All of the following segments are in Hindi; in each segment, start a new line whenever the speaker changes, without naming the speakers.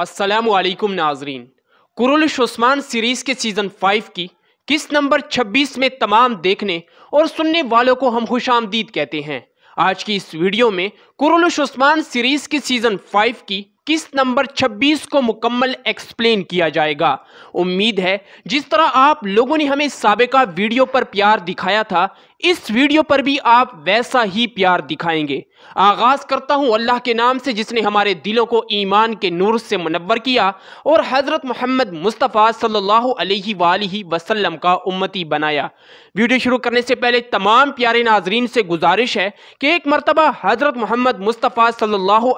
असलकुम नाजरीन कुरुलश उस्मान सीरीज़ के सीज़न फाइव की किस नंबर छब्बीस में तमाम देखने और सुनने वालों को हम खुश आमदीद कहते हैं आज की इस वीडियो में कुरुलश उस्मान सीरीज़ के सीज़न फाइव की किस नंबर छब्बीस को मुकम्मल एक्सप्लेन किया जाएगा उम्मीद है जिस तरह आप लोगों ने हमें सबका वीडियो पर प्यार दिखाया था इस वीडियो पर भी आप वैसा ही प्यार दिखाएंगे आगाज करता हूं अल्लाह के नाम से जिसने हमारे दिलों को ईमान के नूर से मुनवर किया और हज़रत मोहम्मद मुस्तफ़ा सल्लल्लाहु अलैहि वसल्लम का उम्मती बनाया वीडियो शुरू करने से पहले तमाम प्यारे नाजरीन से गुजारिश है कि एक मरतबा हज़रत मोहम्मद मुस्तफ़ा सल्लल्लाहु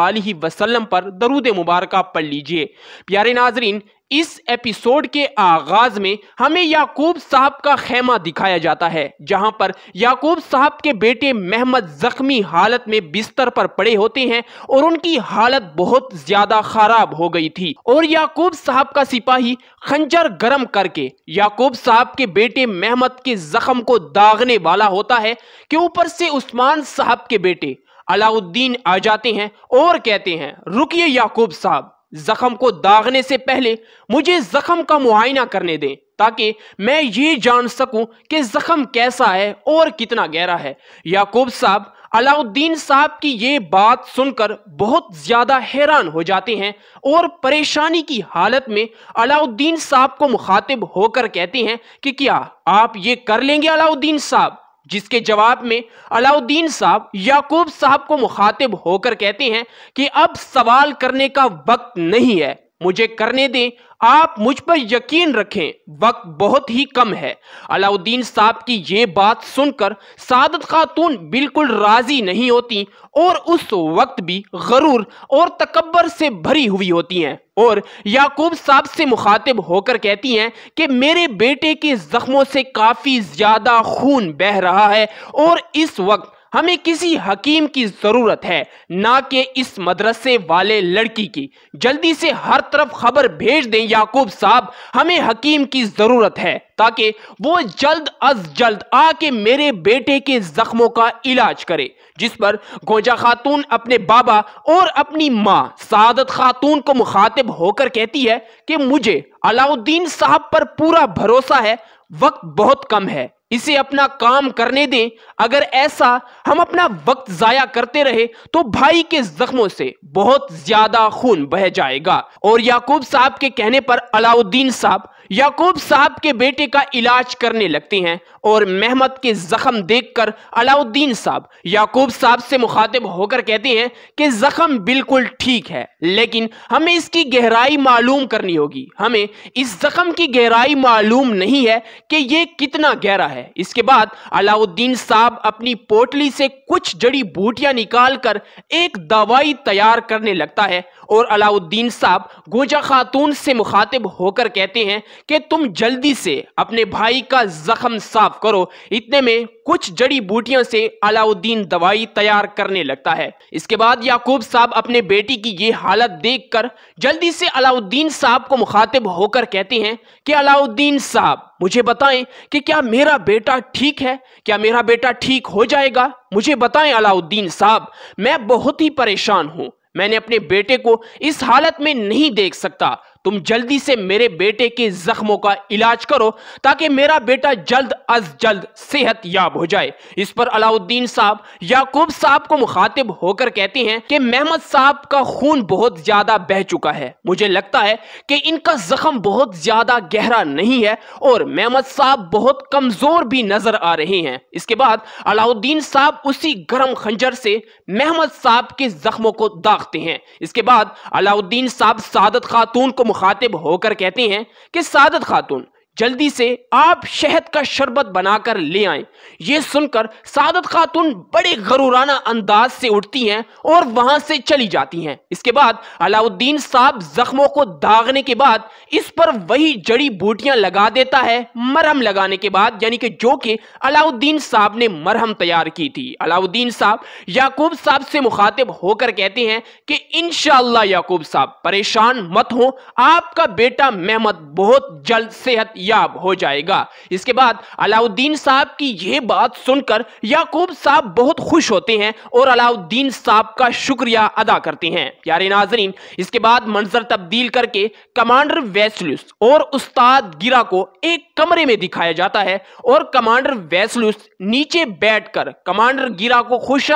अलैहि वसल्लम पर दरूद मुबारक पढ़ लीजिए प्यारे नाजरीन इस एपिसोड के आगाज में हमें याकूब साहब का खेमा दिखाया जाता है जहां पर याकूब साहब के बेटे मेहमद जख्मी हालत में बिस्तर पर पड़े होते हैं और उनकी हालत बहुत ज्यादा खराब हो गई थी और याकूब साहब का सिपाही खंजर गरम करके याकूब साहब के बेटे मेहमद के जख्म को दागने वाला होता है कि ऊपर से उस्मान साहब के बेटे अलाउद्दीन आ जाते हैं और कहते हैं रुकिए याकूब साहब जख्म को दागने से पहले मुझे जख्म का मुआयना करने दें ताकि मैं ये जान सकूं कि जख्म कैसा है और कितना गहरा है याकूब साहब अलाउद्दीन साहब की ये बात सुनकर बहुत ज़्यादा हैरान हो जाते हैं और परेशानी की हालत में अलाउद्दीन साहब को मुखातिब होकर कहते हैं कि क्या आप ये कर लेंगे अलाउद्दीन साहब जिसके जवाब में अलाउद्दीन साहब याकूब साहब को मुखातिब होकर कहते हैं कि अब सवाल करने का वक्त नहीं है मुझे करने दें आप मुझ पर यकीन रखें वक्त बहुत ही कम है अलाउद्दीन साहब की ये बात सुनकर सादत खातून बिल्कुल राजी नहीं होती और उस वक्त भी गरूर और तकबर से भरी हुई होती हैं और याकूब साहब से मुखातिब होकर कहती हैं कि मेरे बेटे के ज़ख्मों से काफ़ी ज़्यादा खून बह रहा है और इस वक्त हमें किसी हकीम की ज़रूरत है ना कि इस मदरसे वाले लड़की की जल्दी से हर तरफ खबर भेज दें याकूब साहब हमें हकीम की ज़रूरत है ताकि वो जल्द अज जल्द आके मेरे बेटे के ज़ख्मों का इलाज करे जिस पर गोजा खातून अपने बाबा और अपनी माँ सादत खातून को मुखातिब होकर कहती है कि मुझे अलाउद्दीन साहब पर पूरा भरोसा है वक्त बहुत कम है इसे अपना काम करने दें अगर ऐसा हम अपना वक्त जाया करते रहे तो भाई के जख्मों से बहुत ज्यादा खून बह जाएगा और याकूब साहब के कहने पर अलाउद्दीन साहब याकूब साहब के बेटे का इलाज करने लगती हैं और मेहमत के जख्म देखकर अलाउद्दीन साहब याकूब साहब से मुखातिब होकर कहते हैं कि जख्म बिल्कुल ठीक है लेकिन हमें इसकी गहराई मालूम करनी होगी हमें इस जख्म की गहराई मालूम नहीं है कि यह कितना गहरा है इसके बाद अलाउद्दीन साहब अपनी पोटली से कुछ जड़ी बूटियां निकालकर एक दवाई तैयार करने लगता है और अलाउद्दीन साहब गोजा खातून से मुखातिब होकर कहते हैं कि तुम जल्दी से अपने भाई का जख्म साफ करो इतने में कुछ जड़ी बूटियों से अलाउद्दीन दवाई तैयार करने लगता है इसके बाद याकूब साहब अपने बेटी की ये हालत देखकर जल्दी से अलाउद्दीन साहब को मुखातिब होकर कहते हैं कि अलाउद्दीन साहब मुझे बताएं कि क्या मेरा बेटा ठीक है क्या मेरा बेटा ठीक हो जाएगा मुझे बताएं अलाउद्दीन साहब मैं बहुत ही परेशान हूं मैंने अपने बेटे को इस हालत में नहीं देख सकता तुम जल्दी से मेरे बेटे के जख्मों का इलाज करो ताकि मेरा बेटा जल्द अज जल्द सेहत याब हो जाए इस पर अलाउद्दीन साहब याकूब साहब को मुखातिब होकर कहते हैं कि मेहमद साहब का खून बहुत ज्यादा बह चुका है मुझे लगता है कि इनका जख्म बहुत ज्यादा गहरा नहीं है और मेहमद साहब बहुत कमजोर भी नजर आ रहे हैं इसके बाद अलाउद्दीन साहब उसी गर्म खंजर से मेहमद साहब के जख्मों को दागते हैं इसके बाद अलाउद्दीन साहब सादत खातून को मुखातिब होकर कहती हैं कि सादत खातून जल्दी से आप शहद का शरबत बनाकर ले आए ये सुनकर सादत खातून बड़े गरूराना अंदाज से उठती हैं और वहां से चली जाती हैं इसके बाद अलाउद्दीन साहब जख्मों को दागने के बाद इस पर वही जड़ी बूटियां लगा देता है मरहम लगाने के बाद यानी कि जो कि अलाउद्दीन साहब ने मरहम तैयार की थी अलाउद्दीन साहब याकूब साहब से मुखातिब होकर कहते हैं कि इन याकूब साहब परेशान मत हो आपका बेटा मेहमद बहुत जल्द सेहत कामयाब हो जाएगा इसके बाद अलाउद्दीन साहब की यह बात सुनकर याकूब साहब बहुत खुश होते हैं और अलाउद्दीन साहब का शुक्रिया अदा करते हैं प्यारे नाजरीन इसके बाद मंजर तब्दील करके कमांडर वैसलुस और उस्ताद गिरा को एक कमरे में दिखाया जाता है और कमांडर वैसलुस नीचे बैठकर कमांडर गिरा को खुश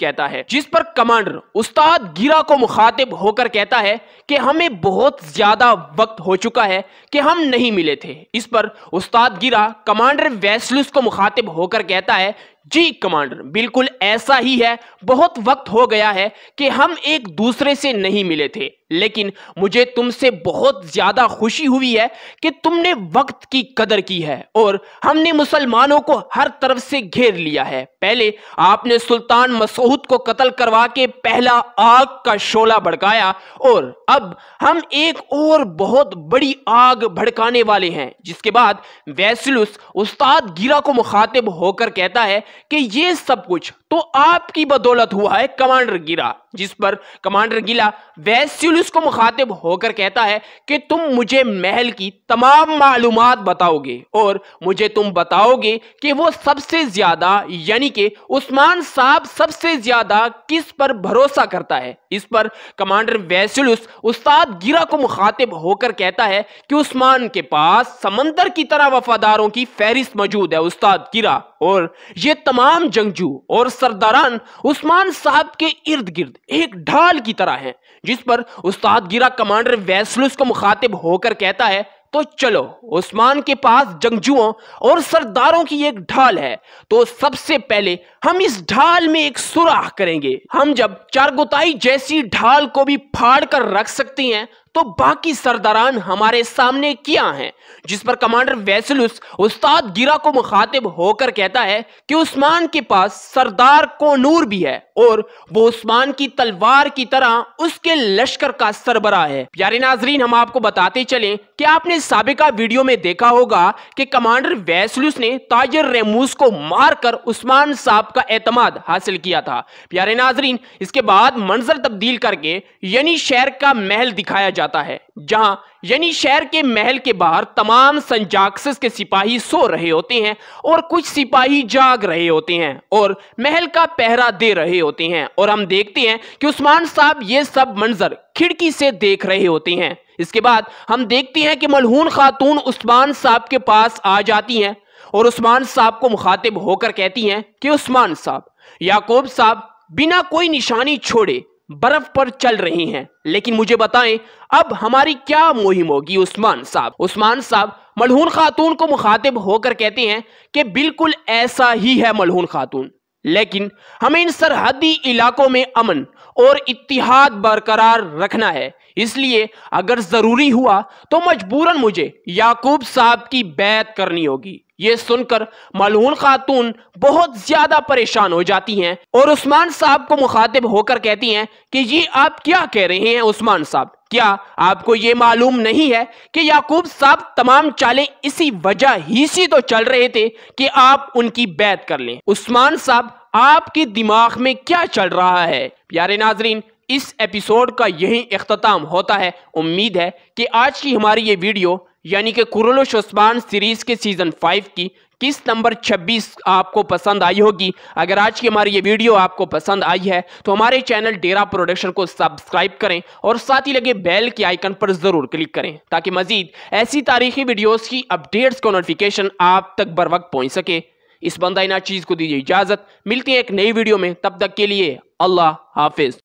कहता है जिस पर कमांडर उस्ताद गिरा को मुखातिब होकर कहता है कि हमें बहुत ज्यादा वक्त हो चुका है कि हम नहीं मिले थे इस पर उस्ताद गिरा कमांडर वैसलुस को मुखातिब होकर कहता है जी कमांडर बिल्कुल ऐसा ही है बहुत वक्त हो गया है कि हम एक दूसरे से नहीं मिले थे लेकिन मुझे तुमसे बहुत ज़्यादा खुशी हुई है कि तुमने वक्त की कदर की है और हमने मुसलमानों को हर तरफ से घेर लिया है पहले आपने सुल्तान मसूद को कत्ल करवा के पहला आग का शोला भड़काया और अब हम एक और बहुत बड़ी आग भड़काने वाले हैं जिसके बाद वैसलुस उस्ताद गिरा को मुखातिब होकर कहता है कि ये सब कुछ तो आपकी बदौलत हुआ है कमांडर गिरा जिस पर कमांडर गिला वैस्यूलिस को मुखातिब होकर कहता है कि तुम मुझे महल की तमाम मालूम बताओगे और मुझे तुम बताओगे कि वो सबसे ज्यादा यानी कि उस्मान साहब सबसे ज्यादा किस पर भरोसा करता है इस पर कमांडर वैस्यूलिस उस्ताद गिरा को मुखातिब होकर कहता है कि उस्मान के पास समंदर की तरह वफादारों की फहरिस्त मौजूद है उस्ताद गिरा और ये तमाम जंगजू और सरदारान उस्मान साहब के इर्द गिर्द एक ढाल की तरह हैं जिस पर उस्ताद गिरा कमांडर वैसलुस को मुखातिब होकर कहता है तो चलो उस्मान के पास जंगजुओं और सरदारों की एक ढाल है तो सबसे पहले हम इस ढाल में एक सुराख करेंगे हम जब चारगुताई जैसी ढाल को भी फाड़ कर रख सकते हैं तो बाकी सरदारान हमारे सामने क्या हैं जिस पर कमांडर वैसलुस उस्ताद गिरा को मुखातिब होकर कहता है कि उस्मान के पास सरदार को नूर भी है और वो उस्मान की तलवार की तरह उसके लश्कर का सरबरा है प्यारे नाजरीन हम आपको बताते चलें कि आपने सबका वीडियो में देखा होगा कि कमांडर वैसलुस ने ताजर रेमूस को मारकर उस्मान साहब का एतमाद हासिल किया था प्यारे नाजरीन इसके बाद मंजर तब्दील करके यानी शहर का महल दिखाया जाता जाता है जहां यानी शहर के महल के बाहर तमाम संजाक्सस के सिपाही सो रहे होते हैं और कुछ सिपाही जाग रहे होते हैं और महल का पहरा दे रहे होते हैं और हम देखते हैं कि उस्मान साहब ये सब मंजर खिड़की से देख रहे होते हैं इसके बाद हम देखते हैं कि मलहून खातून उस्मान साहब के पास आ जाती हैं और उस्मान साहब को मुखातिब होकर कहती हैं कि उस्मान साहब याकूब साहब बिना कोई निशानी छोड़े बर्फ पर चल रही हैं लेकिन मुझे बताएं अब हमारी क्या मुहिम होगी उस्मान साहब उस्मान साहब मलहून खातून को मुखातिब होकर कहते हैं कि बिल्कुल ऐसा ही है मलहून खातून लेकिन हमें इन सरहदी इलाकों में अमन और इतिहाद बरकरार रखना है इसलिए अगर ज़रूरी हुआ तो मजबूरन मुझे याकूब साहब की बैत करनी होगी ये सुनकर मलहून खातून बहुत ज्यादा परेशान हो जाती हैं और उस्मान साहब को मुखातिब होकर कहती हैं कि ये आप क्या कह रहे हैं उस्मान साहब क्या आपको ये मालूम नहीं है कि याकूब साहब तमाम चालें इसी वजह ही से तो चल रहे थे कि आप उनकी बैत कर लें उस्मान साहब आपके दिमाग में क्या चल रहा है प्यारे नाजरीन इस एपिसोड का यही अख्ताम होता है उम्मीद है कि आज की हमारी ये वीडियो यानी कि कुरलोश उस्मान सीरीज़ के सीज़न फाइव की किस नंबर 26 आपको पसंद आई होगी अगर आज की हमारी ये वीडियो आपको पसंद आई है तो हमारे चैनल डेरा प्रोडक्शन को सब्सक्राइब करें और साथ ही लगे बेल के आइकन पर ज़रूर क्लिक करें ताकि मजीद ऐसी तारीखी वीडियोस की अपडेट्स को नोटिफिकेशन आप तक बर वक्त पहुँच सके इस बंदा चीज़ को दीजिए इजाज़त मिलती है एक नई वीडियो में तब तक के लिए अल्लाह हाफिज़